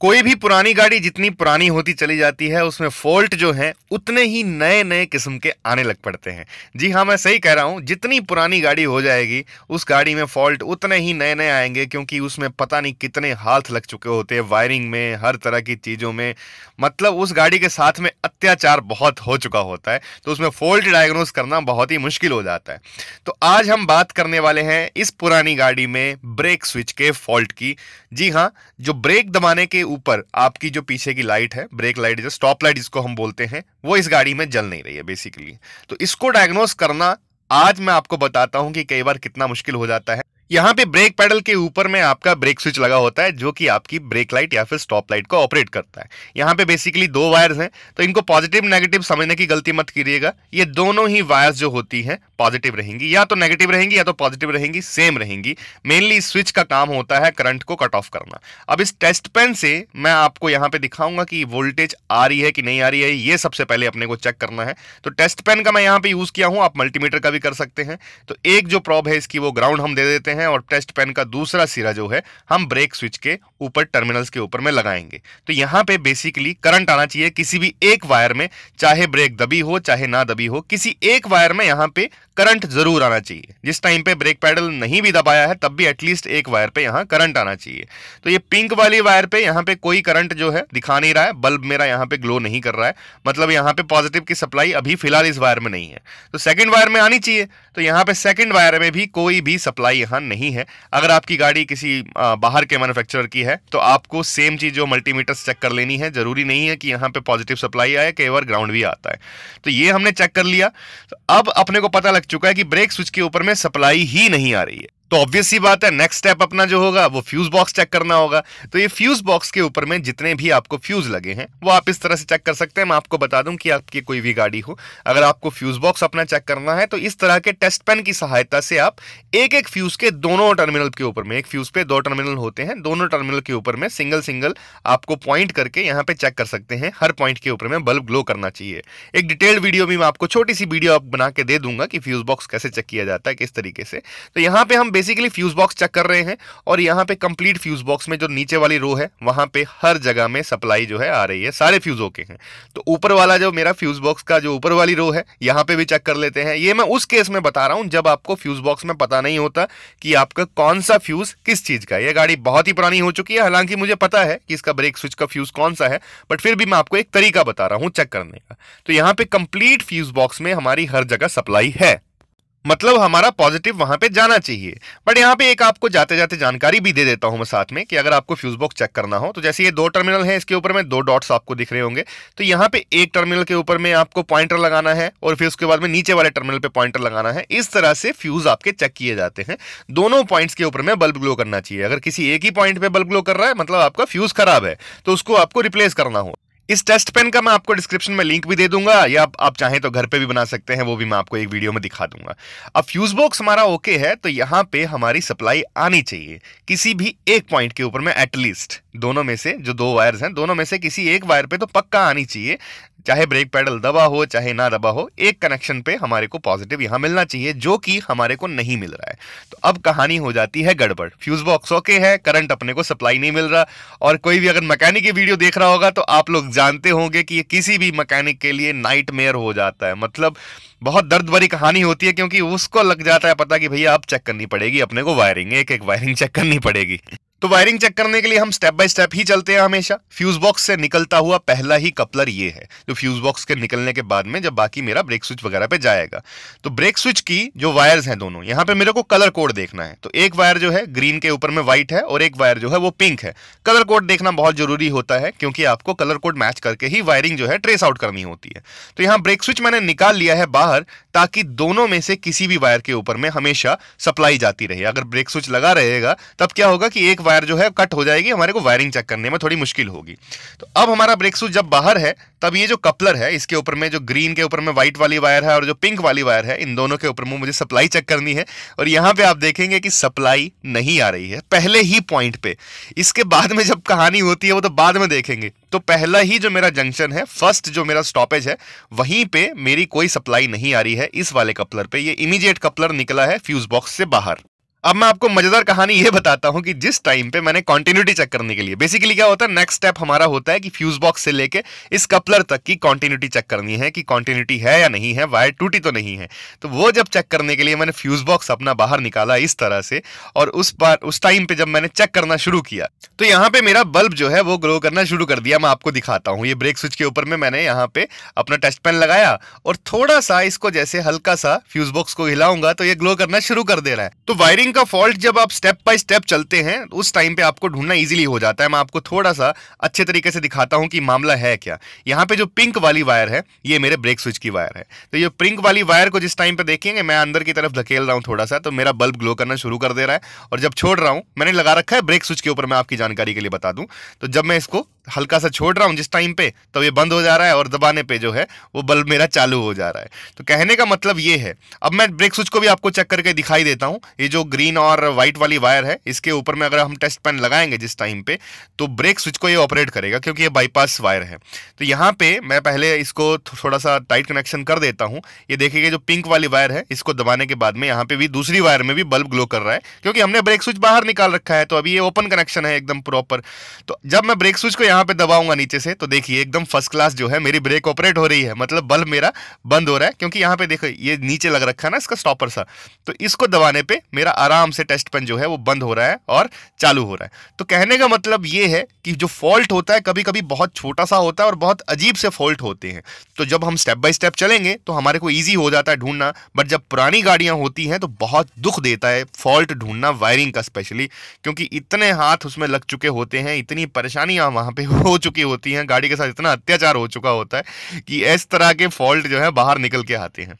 कोई भी पुरानी गाड़ी जितनी पुरानी होती चली जाती है उसमें फॉल्ट जो है उतने ही नए नए किस्म के आने लग पड़ते हैं जी हाँ मैं सही कह रहा हूँ जितनी पुरानी गाड़ी हो जाएगी उस गाड़ी में फॉल्ट उतने ही नए नए आएंगे क्योंकि उसमें पता नहीं कितने हाथ लग चुके होते हैं वायरिंग में हर तरह की चीज़ों में मतलब उस गाड़ी के साथ में अत्याचार बहुत हो चुका होता है तो उसमें फॉल्ट डायग्नोज करना बहुत ही मुश्किल हो जाता है तो आज हम बात करने वाले हैं इस पुरानी गाड़ी में ब्रेक स्विच के फॉल्ट की जी हाँ जो ब्रेक दबाने के ऊपर आपकी जो पीछे की लाइट है ब्रेक लाइट जो स्टॉप लाइट जिसको हम बोलते हैं वो इस गाड़ी में जल नहीं रही है बेसिकली तो इसको डायग्नोज करना आज मैं आपको बताता हूं कि कई बार कितना मुश्किल हो जाता है यहाँ पे ब्रेक पैडल के ऊपर में आपका ब्रेक स्विच लगा होता है जो कि आपकी ब्रेक लाइट या फिर स्टॉप लाइट को ऑपरेट करता है यहाँ पे बेसिकली दो वायर्स हैं तो इनको पॉजिटिव नेगेटिव समझने की गलती मत कीजिएगा ये दोनों ही वायर्स जो होती हैं पॉजिटिव रहेंगी या तो नेगेटिव रहेंगी या तो पॉजिटिव रहेंगी सेम रहेंगी मेनली स्विच का काम होता है करंट को कट ऑफ करना अब इस टेस्ट पेन से मैं आपको यहाँ पे दिखाऊंगा कि वोल्टेज आ रही है कि नहीं आ रही है ये सबसे पहले अपने को चेक करना है तो टेस्ट पेन का मैं यहाँ पे यूज किया हूँ आप मल्टीमीटर का भी कर सकते हैं तो एक जो प्रॉब है इसकी वो ग्राउंड हम दे देते हैं हैं और टेस्ट पेन का दूसरा सिरा जो है हम ब्रेक स्विच के ऊपर टर्मिनल्स के ऊपर में लगाएंगे तो यहाँ पे बेसिकली करंट आना चाहिए किसी भी एक वायर में चाहे ब्रेक दबी हो चाहे ना दबी हो किसी एक वायर में यहाँ पे करंट जरूर आना चाहिए जिस टाइम पे ब्रेक पैडल नहीं भी दबाया है तब भी एटलीस्ट एक वायर पे यहाँ करंट आना चाहिए तो ये पिंक वाली वायर पे यहाँ पे कोई करंट जो है दिखा नहीं रहा है बल्ब मेरा यहाँ पे ग्लो नहीं कर रहा है मतलब यहाँ पे पॉजिटिव की सप्लाई अभी फिलहाल इस वायर में नहीं है तो सेकंड वायर में आनी चाहिए तो यहाँ पे सेकंड वायर में भी कोई भी सप्लाई यहाँ नहीं है अगर आपकी गाड़ी किसी बाहर के मैन्युफैक्चरर की है तो आपको सेम चीज़ जो मल्टीमीटर चेक कर लेनी है ज़रूरी नहीं है कि यहाँ पे पॉजिटिव सप्लाई आए कई बार ग्राउंड भी आता है तो ये हमने चेक कर लिया तो अब अपने को पता लग चुका है कि ब्रेक स्विच के ऊपर में सप्लाई ही नहीं आ रही है तो ऑब्वियस ही बात है नेक्स्ट स्टेप अपना जो होगा वो फ्यूज बॉक्स चेक करना होगा तो ये फ्यूज बॉक्स के ऊपर में जितने भी आपको फ्यूज लगे हैं वो आप इस तरह से चेक कर सकते हैं मैं आपको बता दूं कि आपकी कोई भी गाड़ी हो अगर आपको फ्यूज बॉक्स अपना चेक करना है तो इस तरह के टेस्ट पेन की सहायता से आप एक एक फ्यूज के दोनों टर्मिनल के ऊपर में एक फ्यूज पे दो टर्मिनल होते हैं दोनों टर्मिनल के ऊपर में सिंगल सिंगल आपको पॉइंट करके यहाँ पे चेक कर सकते हैं हर पॉइंट के ऊपर में बल्ब ग्लो करना चाहिए एक डिटेल्ड वीडियो भी मैं आपको छोटी सी वीडियो बना के दे दूंगा कि फ्यूज बॉक्स कैसे चेक किया जाता है किस तरीके से तो यहाँ पे हम बेसिकली फ्यूज बॉक्स चेक कर रहे हैं और यहाँ पे कंप्लीट फ्यूज बॉक्स में जो नीचे वाली रो है वहां पे हर जगह में सप्लाई जो है आ रही है सारे फ्यूज़ों के हैं तो ऊपर वाला जो मेरा फ्यूज बॉक्स का जो ऊपर वाली रो है यहाँ पे भी चेक कर लेते हैं ये मैं उस केस में बता रहा हूँ जब आपको फ्यूज बॉक्स में पता नहीं होता कि आपका कौन सा फ्यूज किस चीज़ का यह गाड़ी बहुत ही पुरानी हो चुकी है हालांकि मुझे पता है कि इसका ब्रेक स्विच का फ्यूज कौन सा है बट फिर भी मैं आपको एक तरीका बता रहा हूँ चेक करने का तो यहाँ पे कंप्लीट फ्यूज बॉक्स में हमारी हर जगह सप्लाई है मतलब हमारा पॉजिटिव वहां पे जाना चाहिए बट यहाँ पे एक आपको जाते जाते जानकारी भी दे देता हूं मैं साथ में कि अगर आपको फ्यूज बॉक्स चेक करना हो तो जैसे ये दो टर्मिनल है इसके ऊपर में दो डॉट्स आपको दिख रहे होंगे तो यहाँ पे एक टर्मिनल के ऊपर में आपको पॉइंटर लगाना है और फिर उसके बाद में नीचे वाले टर्मिनल पे पॉइंटर लगाना है इस तरह से फ्यूज आपके चेक किए जाते हैं दोनों पॉइंट्स के ऊपर में बल्ब ग्लो करना चाहिए अगर किसी एक ही पॉइंट पे बल्ब ग्लो कर रहा है मतलब आपका फ्यूज खराब है तो उसको आपको रिप्लेस करना हो इस टेस्ट पेन का मैं आपको डिस्क्रिप्शन में लिंक भी दे दूंगा या आप, आप चाहें तो घर पे भी बना सकते हैं वो भी मैं आपको एक वीडियो में दिखा दूंगा अब फ्यूज बॉक्स हमारा ओके है तो यहाँ पे हमारी सप्लाई आनी चाहिए किसी भी एक पॉइंट के ऊपर में एटलीस्ट दोनों में से जो दो वायर्स हैं दोनों में से किसी एक वायर पे तो पक्का आनी चाहिए चाहे ब्रेक पैडल दबा हो चाहे ना दबा हो एक कनेक्शन पे हमारे को पॉजिटिव यहां मिलना चाहिए जो कि हमारे को नहीं मिल रहा है तो अब कहानी हो जाती है गड़बड़ फ्यूज बॉक्स ओके है करंट अपने को सप्लाई नहीं मिल रहा और कोई भी अगर मैकेनिक वीडियो देख रहा होगा तो आप लोग जानते होंगे कि ये किसी भी मैकेनिक के लिए नाइटमेयर हो जाता है मतलब बहुत दर्द भरी कहानी होती है क्योंकि उसको लग जाता है पता कि भैया अब चेक करनी पड़ेगी अपने को वायरिंग एक एक वायरिंग चेक करनी पड़ेगी तो वायरिंग चेक करने के लिए हम स्टेप बाय स्टेप ही चलते हैं हमेशा फ्यूज बॉक्स से निकलता हुआ पहला ही कपलर ये है जो फ्यूज बॉक्स के निकलने के बाद में जब बाकी मेरा ब्रेक स्विच वगैरह पे जाएगा तो ब्रेक स्विच की जो वायर्स हैं दोनों यहाँ पे मेरे को कलर कोड देखना है तो एक वायर जो है ग्रीन के ऊपर में व्हाइट है और एक वायर जो है वो पिंक है कलर कोड देखना बहुत जरूरी होता है क्योंकि आपको कलर कोड मैच करके ही वायरिंग जो है ट्रेस आउट करनी होती है तो यहाँ ब्रेक स्विच मैंने निकाल लिया है बाहर बाहर ताकि दोनों में से किसी भी वायर के ऊपर में हमेशा सप्लाई जाती रहे अगर ब्रेक स्विच लगा रहेगा तब क्या होगा कि एक वायर जो है कट हो जाएगी हमारे को वायरिंग चेक करने में थोड़ी मुश्किल होगी तो अब हमारा ब्रेक स्विच जब बाहर है तब ये जो कपलर है इसके ऊपर में जो ग्रीन के ऊपर में व्हाइट वाली वायर है और जो पिंक वाली वायर है इन दोनों के ऊपर में मुझे सप्लाई चेक करनी है और यहाँ पे आप देखेंगे कि सप्लाई नहीं आ रही है पहले ही पॉइंट पे इसके बाद में जब कहानी होती है वो तो बाद में देखेंगे तो पहला ही जो मेरा जंक्शन है फर्स्ट जो मेरा स्टॉपेज है वहीं पे मेरी कोई सप्लाई नहीं आ रही है इस वाले कपलर पे ये इमीडिएट कपलर निकला है फ्यूज बॉक्स से बाहर अब मैं आपको मजेदार कहानी यह बताता हूं कि जिस टाइम पे मैंने कॉन्टिन्यूटी चेक करने के लिए बेसिकली क्या होता है नेक्स्ट स्टेप हमारा होता है कि फ्यूज बॉक्स से लेके इस कपलर तक की कॉन्टिन्यूटी चेक करनी है कि कॉन्टिन्यूटी है या नहीं है वायर टूटी तो नहीं है तो वो जब चेक करने के लिए मैंने फ्यूज बॉक्स अपना बाहर निकाला इस तरह से और उस बार उस टाइम पे जब मैंने चेक करना शुरू किया तो यहाँ पे मेरा बल्ब जो है वो ग्रो करना शुरू कर दिया मैं आपको दिखाता हूँ ये ब्रेक स्विच के ऊपर में मैंने यहाँ पे अपना टेस्ट पेन लगाया और थोड़ा सा इसको जैसे हल्का सा फ्यूज बॉक्स को हिलाऊंगा तो ये ग्लो करना शुरू कर दे रहा है तो वायरिंग कोडिंग का फॉल्ट जब आप स्टेप बाय स्टेप चलते हैं उस टाइम पे आपको ढूंढना इजीली हो जाता है मैं आपको थोड़ा सा अच्छे तरीके से दिखाता हूं कि मामला है क्या यहां पे जो पिंक वाली वायर है ये मेरे ब्रेक स्विच की वायर है तो ये पिंक वाली वायर को जिस टाइम पे देखेंगे मैं अंदर की तरफ धकेल रहा हूँ थोड़ा सा तो मेरा बल्ब ग्लो करना शुरू कर दे रहा है और जब छोड़ रहा हूँ मैंने लगा रखा है ब्रेक स्विच के ऊपर मैं आपकी जानकारी के लिए बता दूँ तो जब मैं इसको हल्का सा छोड़ रहा हूँ जिस टाइम पे तो ये बंद हो जा रहा है और दबाने पे जो है वो बल्ब मेरा चालू हो जा रहा है तो कहने का मतलब ये है अब मैं ब्रेक स्विच को भी आपको चेक करके दिखाई देता हूँ ये जो ग्रीन और व्हाइट वाली वायर है इसके ऊपर में अगर हम टेस्ट पैन लगाएंगे जिस टाइम पे तो ब्रेक स्विच को ये ऑपरेट करेगा क्योंकि ये बाईपास वायर है तो यहाँ पे मैं पहले इसको थोड़ा सा टाइट कनेक्शन कर देता हूँ ये देखिए जो पिंक वाली वायर है इसको दबाने के बाद में यहाँ पे भी दूसरी वायर में भी बल्ब ग्लो कर रहा है क्योंकि हमने ब्रेक स्विच बाहर निकाल रखा है तो अभी ये ओपन कनेक्शन है एकदम प्रॉपर तो जब मैं ब्रेक स्विच को यहाँ पे दबाऊंगा नीचे से तो देखिए एकदम फर्स्ट क्लास जो है मेरी ब्रेक ऑपरेट हो रही है मतलब बल्ब मेरा बंद हो रहा है क्योंकि यहाँ पे देखो ये नीचे लग रखा है ना इसका स्टॉपर सा तो इसको दबाने पर मेरा आराम से टेस्ट पेन जो है वो बंद हो रहा है और चालू हो रहा है तो कहने का मतलब ये है कि जो फॉल्ट होता है कभी कभी बहुत छोटा सा होता है और बहुत अजीब से फॉल्ट होते हैं तो जब हम स्टेप बाय स्टेप चलेंगे तो हमारे को ईजी हो जाता है ढूंढना बट जब पुरानी गाड़ियाँ होती हैं तो बहुत दुख देता है फॉल्ट ढूंढना वायरिंग का स्पेशली क्योंकि इतने हाथ उसमें लग चुके होते हैं इतनी परेशानियाँ वहाँ पर हो चुकी होती हैं गाड़ी के साथ इतना अत्याचार हो चुका होता है कि इस तरह के फॉल्ट जो है बाहर निकल के आते हैं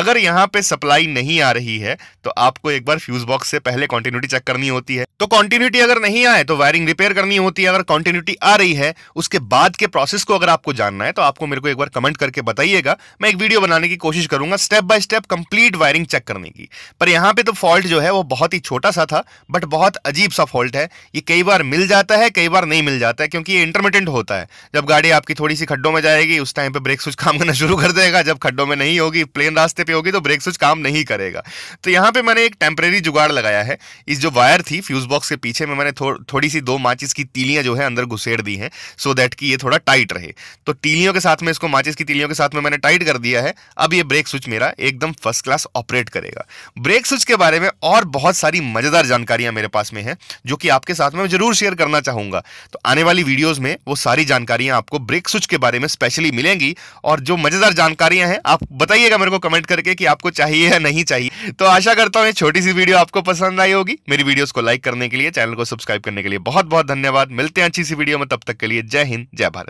अगर यहाँ पर सप्लाई नहीं आ रही है तो आपको एक बार फ्यूज़ बॉक्स से पहले कॉन्टिन्यूटी चेक करनी होती है तो कॉन्टिन्यूटी अगर नहीं आए तो वायरिंग रिपेयर करनी होती है अगर कॉन्टिन्यूटी आ रही है उसके बाद के प्रोसेस को अगर आपको जानना है तो आपको मेरे को एक बार कमेंट करके बताइएगा मैं एक वीडियो बनाने की कोशिश करूंगा step by step complete wiring check करने की पर यहां पर तो फॉल्ट जो है वो बहुत ही छोटा सा था बट बहुत अजीब सा फॉल्ट है ये कई बार मिल जाता है कई बार नहीं मिल जाता है क्योंकि ये इंटरमीडियंट होता है जब गाड़ी आपकी थोड़ी सी खड्डों में जाएगी उस टाइम पर ब्रेक स्विच काम करना शुरू कर देगा जब खड्डों में नहीं होगी प्लेन रास्ते पर होगी तो ब्रेक स्विच काम नहीं करेगा तो यहां पर मैंने एक टेम्परेरी जुगाड़ जुगाड़ लगाया है इस जो वायर थी फ्यूज बॉक्स के पीछे में मैंने थो, थोड़ी सी दो माचिस की तीलियां जो है अंदर घुसेड़ दी हैं सो दैट कि ये थोड़ा टाइट रहे तो तीलियों के साथ में इसको माचिस की तीलियों के साथ में मैंने टाइट कर दिया है अब ये ब्रेक स्विच मेरा एकदम फर्स्ट क्लास ऑपरेट करेगा ब्रेक स्विच के बारे में और बहुत सारी मजेदार जानकारियां मेरे पास में है जो कि आपके साथ में जरूर शेयर करना चाहूंगा तो आने वाली वीडियोज में वो सारी जानकारियां आपको ब्रेक स्विच के बारे में स्पेशली मिलेंगी और जो मजेदार जानकारियां हैं आप बताइएगा मेरे को कमेंट करके कि आपको चाहिए या नहीं चाहिए तो आशा करता हूं छोटी सी वीडियो आप आपको पसंद आई होगी मेरी वीडियोस को लाइक करने के लिए चैनल को सब्सक्राइब करने के लिए बहुत बहुत धन्यवाद मिलते हैं अच्छी सी वीडियो में तब तक के लिए जय हिंद जय भारत